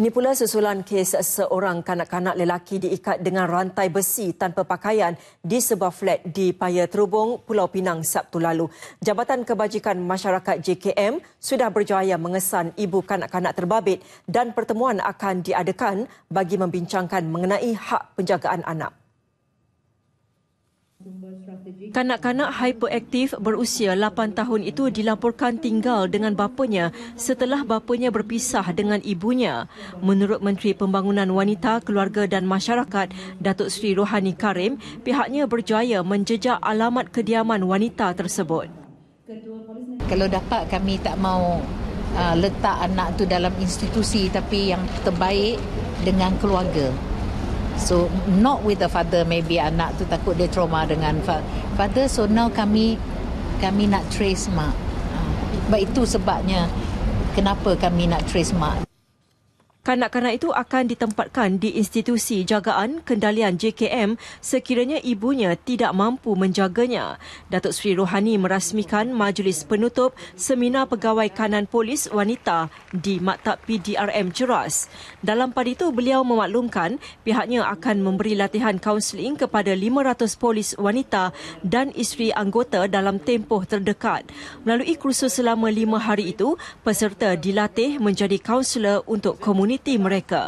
Ini pula susulan kes seorang kanak-kanak lelaki diikat dengan rantai besi tanpa pakaian di sebuah flat di Paya Terubung, Pulau Pinang Sabtu lalu. Jabatan Kebajikan Masyarakat JKM sudah berjaya mengesan ibu kanak-kanak terbabit dan pertemuan akan diadakan bagi membincangkan mengenai hak penjagaan anak. Kanak-kanak hiperaktif berusia 8 tahun itu dilaporkan tinggal dengan bapanya setelah bapanya berpisah dengan ibunya. Menurut Menteri Pembangunan Wanita, Keluarga dan Masyarakat, Datuk Seri Rohani Karim, pihaknya berjaya menjejak alamat kediaman wanita tersebut. Kalau dapat kami tak mau uh, letak anak tu dalam institusi tapi yang terbaik dengan keluarga. So not with the father maybe anak tu takut dia trauma dengan father. So now kami kami nak trace mak. Ah, but itu sebabnya kenapa kami nak trace mak. Kanak-kanak itu akan ditempatkan di institusi jagaan kendalian JKM sekiranya ibunya tidak mampu menjaganya. Datuk Seri Rohani merasmikan majlis penutup seminar pegawai kanan polis wanita di Maktab PDRM Ceras. Dalam pada itu, beliau memaklumkan pihaknya akan memberi latihan kaunseling kepada 500 polis wanita dan isteri anggota dalam tempoh terdekat. Melalui kursus selama lima hari itu, peserta dilatih menjadi kaunselor untuk komunikasi komuniti mereka.